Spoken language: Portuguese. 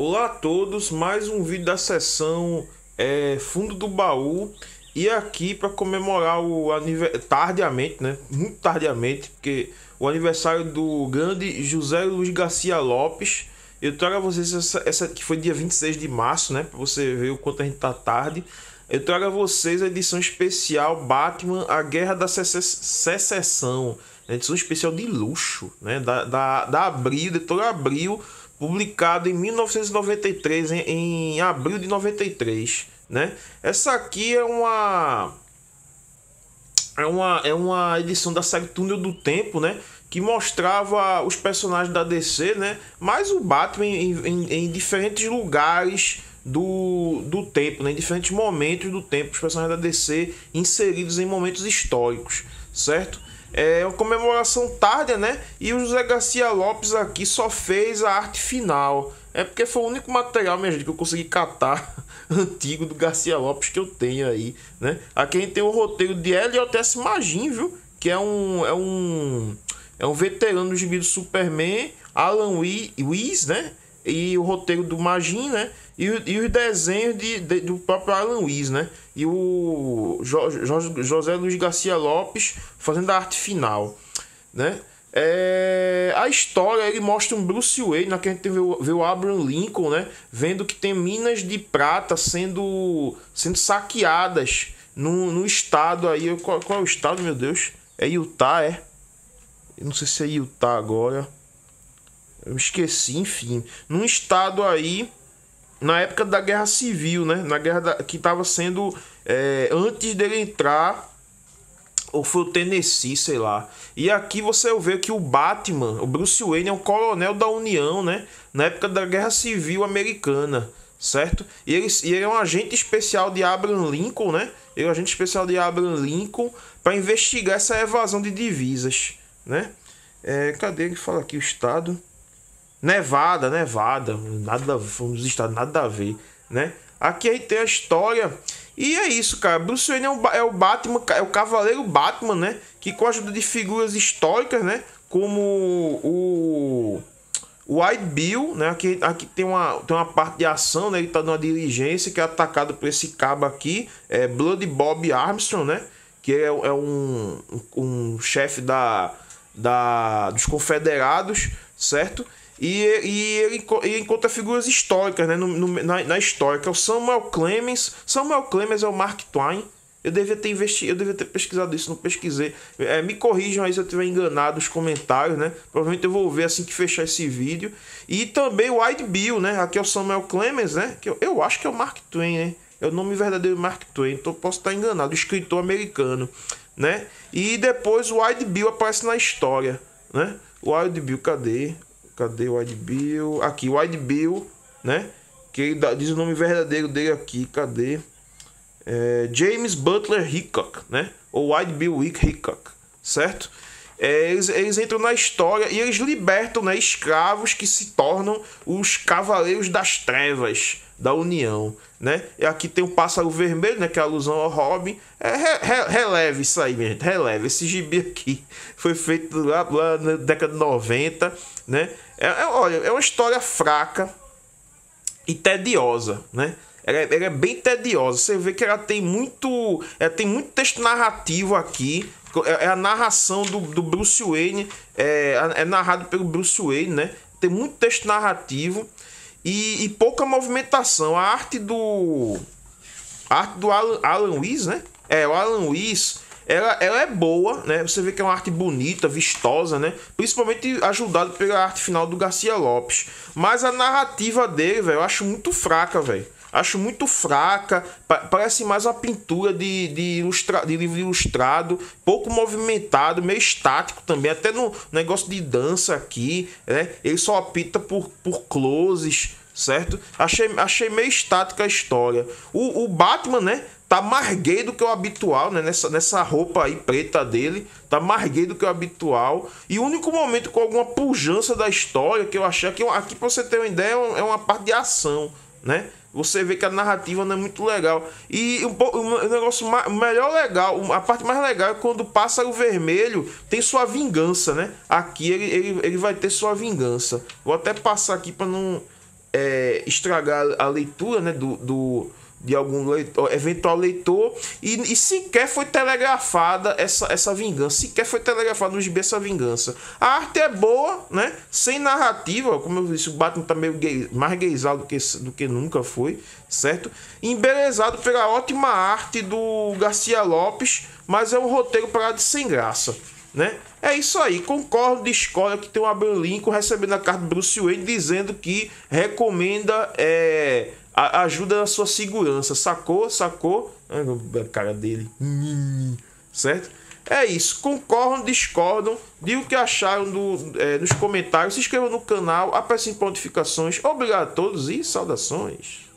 Olá a todos, mais um vídeo da sessão é, Fundo do Baú e aqui para comemorar o aniversário, tardiamente, né? Muito tardiamente, porque o aniversário do grande José Luiz Garcia Lopes. Eu trago a vocês essa, essa que foi dia 26 de março, né? Para você ver o quanto a gente tá tarde. Eu trago a vocês a edição especial Batman, a Guerra da Secessão. Edição especial de luxo, né? Da, da, da Abril, de todo Abril publicado em 1993, em, em abril de 93, né? Essa aqui é uma é uma é uma edição da série Túnel do Tempo, né? Que mostrava os personagens da DC, né? Mais o Batman em, em, em diferentes lugares do, do tempo, né? em diferentes momentos do tempo, os personagens da DC inseridos em momentos históricos, certo? É uma comemoração tardia, né? E o José Garcia Lopes aqui só fez a arte final. É porque foi o único material, minha gente, que eu consegui catar antigo do Garcia Lopes que eu tenho aí, né? Aqui a gente tem o roteiro de Elliot S. Magin, viu? Que é um, é um, é um veterano do gibi do Superman, Alan Weiss, né? e o roteiro do Magin, né? E, e os desenhos de, de, do próprio Alan Wies, né? E o jo, jo, José Luiz Garcia Lopes fazendo a arte final, né? É, a história ele mostra um Bruce Wayne, naquele que a gente vê, vê o Abraham Lincoln, né? Vendo que tem minas de prata sendo, sendo saqueadas no, no estado aí. Qual, qual é o estado, meu Deus? É Utah, é? Eu não sei se é Utah agora eu esqueci, enfim, num estado aí na época da Guerra Civil, né? Na guerra da, que estava sendo é, antes dele entrar ou foi o Tennessee, sei lá. E aqui você vê que o Batman, o Bruce Wayne é um coronel da União, né? Na época da Guerra Civil Americana, certo? E ele, e ele é um agente especial de Abraham Lincoln, né? Ele é um agente especial de Abraham Lincoln para investigar essa evasão de divisas, né? É, cadê ele fala aqui o estado? Nevada, Nevada, nada, fomos estados, nada a ver, né? Aqui aí tem a história. E é isso, cara. Bruce Wayne é o, é o Batman, é o Cavaleiro Batman, né? Que com a ajuda de figuras históricas, né? Como o o White Bill, né? Aqui, aqui tem, uma, tem uma parte de ação, né? Ele tá numa diligência que é atacado por esse cabo aqui, é Blood Bob Armstrong, né? Que é, é um, um chefe da, da, dos confederados, certo? E, e ele, ele encontra figuras históricas, né? No, no, na, na história, que é o Samuel Clemens. Samuel Clemens é o Mark Twain. Eu devia ter investigado, eu devia ter pesquisado isso, não pesquisei. É, me corrijam aí se eu tiver enganado os comentários, né? Provavelmente eu vou ver assim que fechar esse vídeo. E também o White Bill, né? Aqui é o Samuel Clemens, né? Que eu, eu acho que é o Mark Twain, né? É o nome verdadeiro Mark Twain, então posso estar enganado, escritor americano, né? E depois o White Bill aparece na história, né? O Wild Bill, cadê? Cadê o Bill? Aqui, o Bill, né? Que diz o nome verdadeiro dele aqui. Cadê? É, James Butler Hickok, né? Ou Wick Hickok, certo? É, eles, eles entram na história e eles libertam né, escravos que se tornam os cavaleiros das trevas da União, né? E aqui tem o pássaro vermelho, né? Que é alusão ao Robin. É, re, re, releve isso aí, gente. Releve. Esse gibi aqui foi feito lá, lá na década de 90, né? É, é, olha, é uma história fraca e tediosa, né? Ela é, ela é, bem tediosa. Você vê que ela tem muito, ela tem muito texto narrativo aqui. É, é, a narração do, do Bruce Wayne, é, é narrado pelo Bruce Wayne, né? Tem muito texto narrativo e, e pouca movimentação. A arte do a arte do Alan, Alan Weiss, né? É, o Alan Weiss ela, ela é boa, né? Você vê que é uma arte bonita, vistosa, né? Principalmente ajudado pela arte final do Garcia Lopes. Mas a narrativa dele, velho, eu acho muito fraca, velho. Acho muito fraca, parece mais uma pintura de, de, ilustra, de livro ilustrado, pouco movimentado, meio estático também, até no negócio de dança aqui, né? Ele só apita por, por closes, certo? Achei, achei meio estática a história. O, o Batman, né? tá mais gay do que o habitual, né? Nessa, nessa roupa aí preta dele, tá mais gay do que o habitual. E o único momento com alguma pujança da história que eu achei que aqui pra você ter uma ideia é, é uma parte de ação, né? Você vê que a narrativa não é muito legal. E um, um, um negócio mais, melhor legal, a parte mais legal é quando o pássaro vermelho tem sua vingança, né? Aqui ele, ele, ele vai ter sua vingança. Vou até passar aqui para não é, estragar a leitura né, do, do de algum leitor, eventual leitor e, e, sequer foi telegrafada essa, essa vingança, sequer foi telegrafada no gibi essa vingança. A arte é boa, né? Sem narrativa, como eu disse, o Batman tá meio gay, mais gaysado do que, do que nunca foi, certo? Embelezado pela ótima arte do Garcia Lopes, mas é um roteiro parado sem graça. Né? É isso aí, concordo, discordo que tem o Abraham Lincoln recebendo a carta do Bruce Wayne dizendo que recomenda é, a, ajuda na sua segurança, sacou? Sacou? A cara dele, certo? É isso, concordam, discordam, digam o que acharam do, é, nos comentários, se inscrevam no canal, apressem notificações, obrigado a todos e saudações.